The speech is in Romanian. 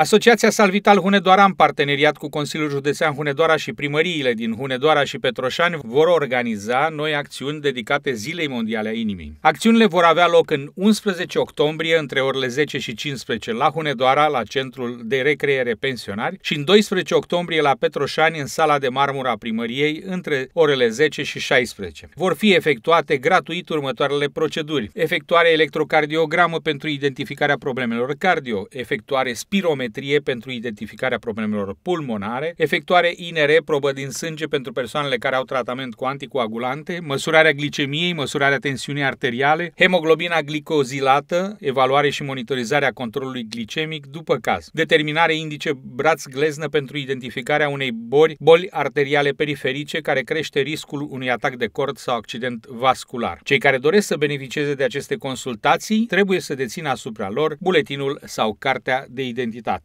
Asociația Salvital Hunedoara, în parteneriat cu Consiliul Județean Hunedoara și primăriile din Hunedoara și Petroșani, vor organiza noi acțiuni dedicate Zilei Mondiale a Inimii. Acțiunile vor avea loc în 11 octombrie, între orele 10 și 15, la Hunedoara, la Centrul de Recreere Pensionari, și în 12 octombrie la Petroșani, în sala de marmură a primăriei, între orele 10 și 16. Vor fi efectuate gratuit următoarele proceduri. Efectuare electrocardiogramă pentru identificarea problemelor cardio, efectuare spirometrie spirometrie pentru identificarea problemelor pulmonare, efectuare INR, probă din sânge pentru persoanele care au tratament cu anticoagulante, măsurarea glicemiei, măsurarea tensiunii arteriale, hemoglobina glicozilată, evaluare și monitorizarea controlului glicemic după caz, determinare indice braț-gleznă pentru identificarea unei boli, boli arteriale periferice care crește riscul unui atac de cord sau accident vascular. Cei care doresc să beneficieze de aceste consultații trebuie să dețină asupra lor buletinul sau cartea de identitate.